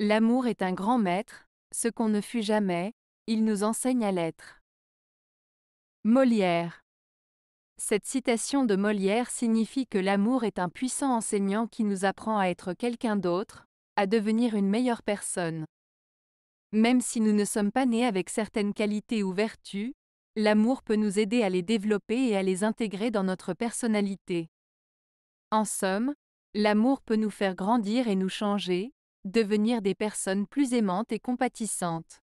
L'amour est un grand maître, ce qu'on ne fut jamais, il nous enseigne à l'être. Molière. Cette citation de Molière signifie que l'amour est un puissant enseignant qui nous apprend à être quelqu'un d'autre, à devenir une meilleure personne. Même si nous ne sommes pas nés avec certaines qualités ou vertus, l'amour peut nous aider à les développer et à les intégrer dans notre personnalité. En somme, l'amour peut nous faire grandir et nous changer, devenir des personnes plus aimantes et compatissantes.